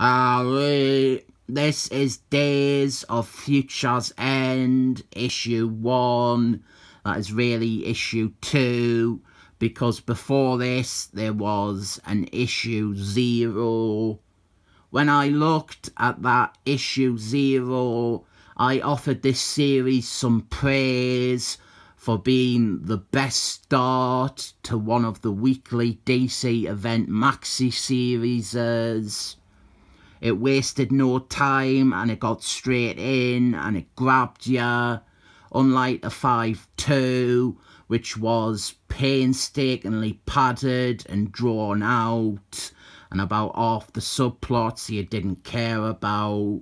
Uh, this is Days of Future's End, issue one. That is really issue two, because before this, there was an issue zero. When I looked at that issue zero, I offered this series some praise for being the best start to one of the weekly DC event maxi series. It wasted no time and it got straight in and it grabbed you. Unlike a 5-2, which was painstakingly padded and drawn out and about half the subplots you didn't care about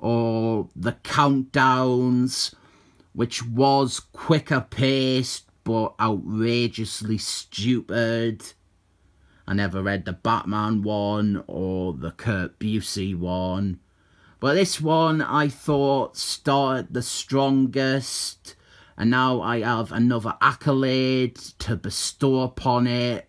or the countdowns, which was quicker paced but outrageously stupid. I never read the Batman one or the Kurt Busey one. But this one I thought started the strongest and now I have another accolade to bestow upon it.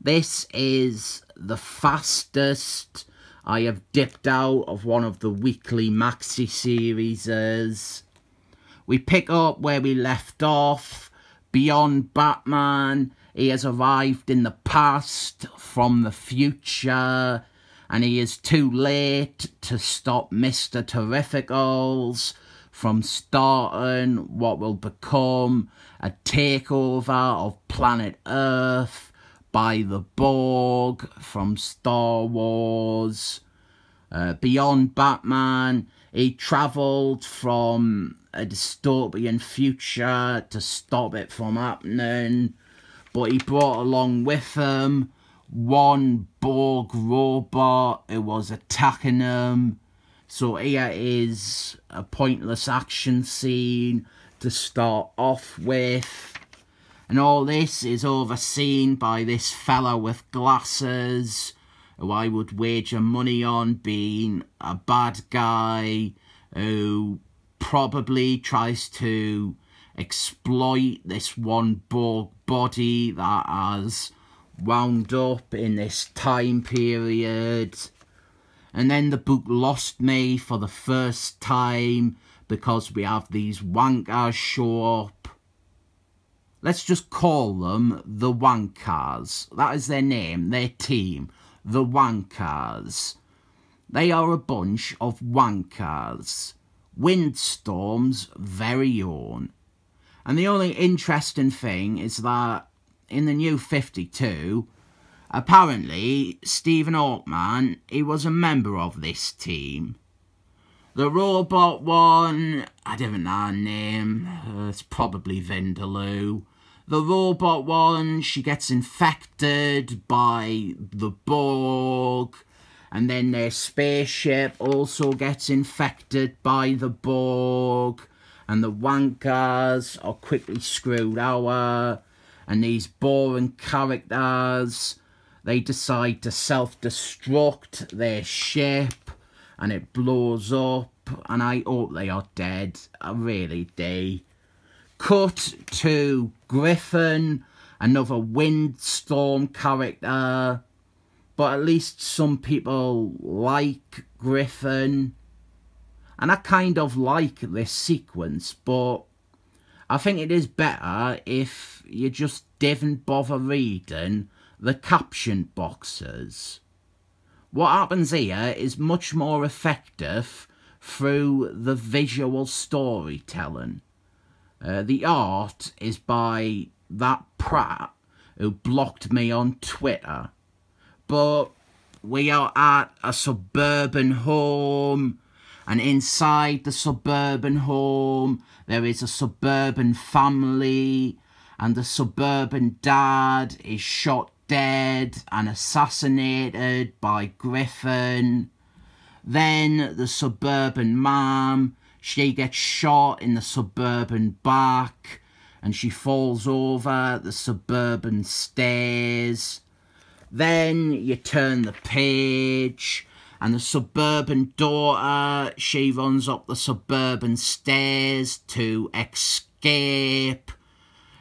This is the fastest I have dipped out of one of the weekly maxi series. We pick up where we left off beyond Batman. He has arrived in the past from the future. And he is too late to stop Mr. Terrificals from starting what will become a takeover of planet Earth by the Borg from Star Wars uh, Beyond Batman. He travelled from a dystopian future to stop it from happening, but he brought along with him one Borg robot who was attacking him. So here is a pointless action scene to start off with. And all this is overseen by this fella with glasses who I would wager money on being a bad guy who probably tries to exploit this one body that has wound up in this time period. And then the book lost me for the first time because we have these wankers show up. Let's just call them the wankers. That is their name, their team the Wankers. They are a bunch of wankers. Windstorm's very own. And the only interesting thing is that in the new 52, apparently Stephen Altman, he was a member of this team. The robot one, I don't know her name, it's probably Vindaloo the robot one, she gets infected by the Borg. And then their spaceship also gets infected by the Borg. And the wankers are quickly screwed over. And these boring characters, they decide to self-destruct their ship. And it blows up. And I hope they are dead. I really do. Cut to Griffin, another windstorm character. But at least some people like Griffin. And I kind of like this sequence, but I think it is better if you just didn't bother reading the caption boxes. What happens here is much more effective through the visual storytelling. Uh, the art is by that prat who blocked me on Twitter. But we are at a suburban home. And inside the suburban home, there is a suburban family. And the suburban dad is shot dead and assassinated by Griffin. Then the suburban mom she gets shot in the suburban back and she falls over the suburban stairs. Then you turn the page and the suburban daughter, she runs up the suburban stairs to escape.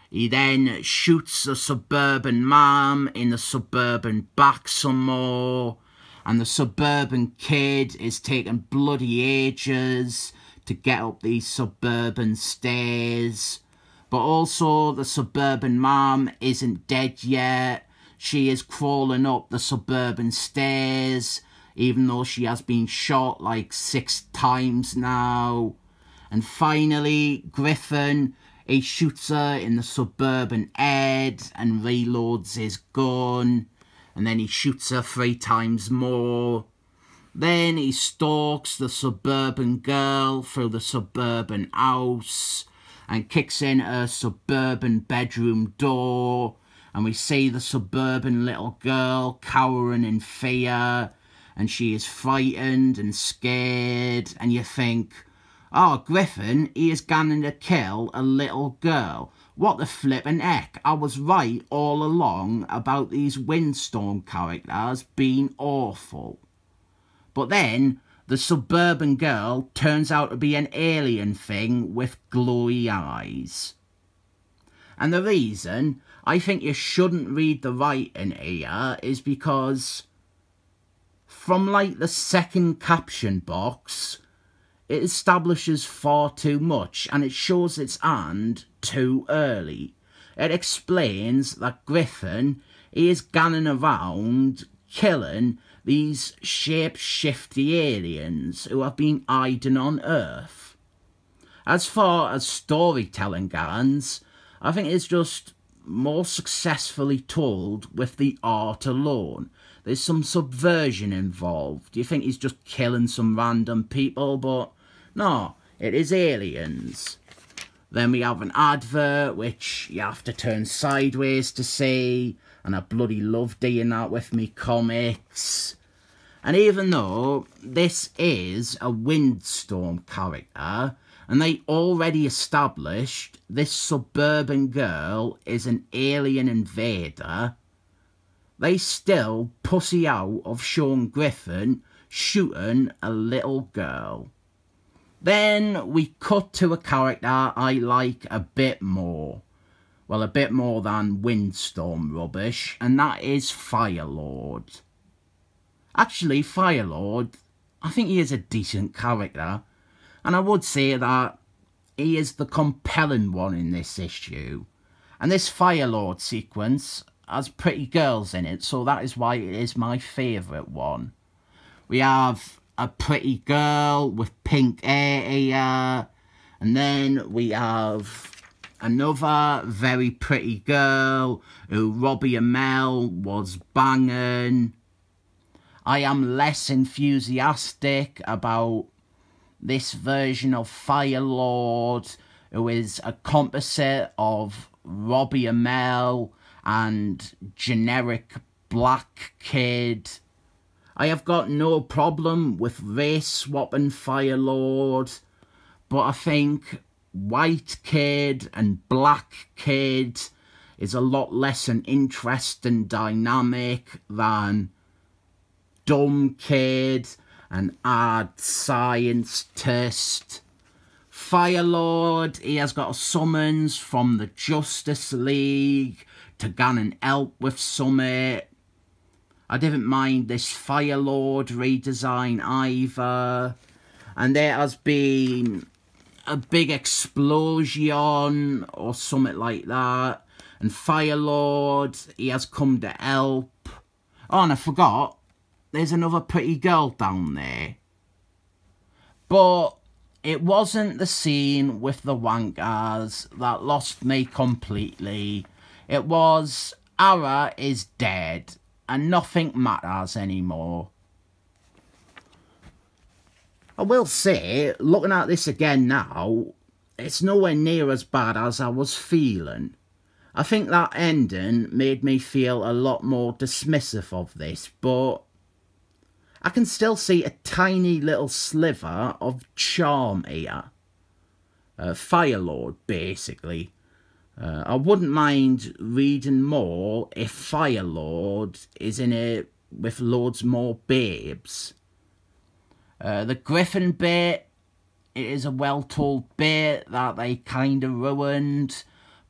He then shoots the suburban mom in the suburban back some more. And the suburban kid is taking bloody ages to get up these suburban stairs. But also, the suburban mom isn't dead yet. She is crawling up the suburban stairs, even though she has been shot like six times now. And finally, Griffin, he shoots her in the suburban head and reloads his gun. And then he shoots her three times more then he stalks the suburban girl through the suburban house and kicks in her suburban bedroom door. And we see the suburban little girl cowering in fear. And she is frightened and scared. And you think, oh, Griffin, he is going to kill a little girl. What the flippin' heck. I was right all along about these windstorm characters being awful. But then the suburban girl turns out to be an alien thing with glowy eyes. And the reason I think you shouldn't read the writing here is because from like the second caption box, it establishes far too much and it shows its hand too early. It explains that Griffin is gunning around, killing these shape-shifty aliens who have been hiding on Earth. As far as storytelling goes, I think it's just more successfully told with the art alone. There's some subversion involved. You think he's just killing some random people, but no, it is aliens. Then we have an advert, which you have to turn sideways to see and I bloody love doing that with me comics. And even though this is a windstorm character, and they already established this suburban girl is an alien invader, they still pussy out of Sean Griffin shooting a little girl. Then we cut to a character I like a bit more well, a bit more than windstorm rubbish, and that is Firelord. Actually, Firelord, I think he is a decent character, and I would say that he is the compelling one in this issue. And this Firelord sequence has pretty girls in it, so that is why it is my favourite one. We have a pretty girl with pink hair here, and then we have another very pretty girl who Robbie Amell was banging. I am less enthusiastic about this version of Fire Lord, who is a composite of Robbie Amell and generic black kid. I have got no problem with race swapping Fire Lord, but I think white kid and black kid is a lot less an interesting dynamic than dumb kid and hard science test. Fire Lord, he has got a summons from the Justice League to go and help with Summit. I didn't mind this Fire Lord redesign either. And there has been a big explosion or something like that. And Fire Lord, he has come to help. Oh, and I forgot, there's another pretty girl down there. But it wasn't the scene with the wankers that lost me completely. It was Ara is dead and nothing matters anymore. I will say, looking at this again now, it's nowhere near as bad as I was feeling. I think that ending made me feel a lot more dismissive of this, but I can still see a tiny little sliver of charm here. Uh, Firelord, basically. Uh, I wouldn't mind reading more if Firelord is in it with loads more babes. Uh, the Griffin bit, it is a well-told bit that they kind of ruined,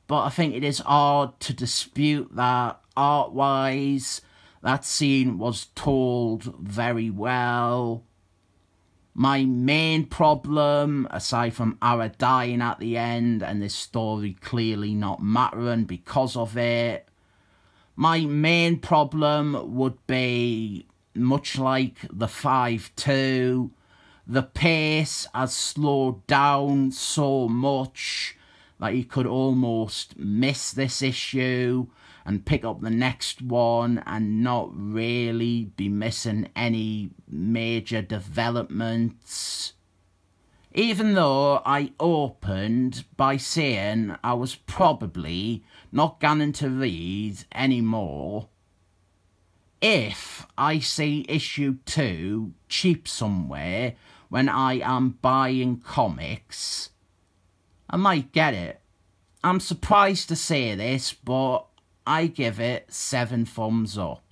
but I think it is hard to dispute that art-wise, that scene was told very well. My main problem, aside from Ara dying at the end and this story clearly not mattering because of it, my main problem would be much like the 5-2. The pace has slowed down so much that you could almost miss this issue and pick up the next one and not really be missing any major developments. Even though I opened by saying I was probably not going to read anymore if I see issue two cheap somewhere when I am buying comics, I might get it. I'm surprised to say this, but I give it seven thumbs up.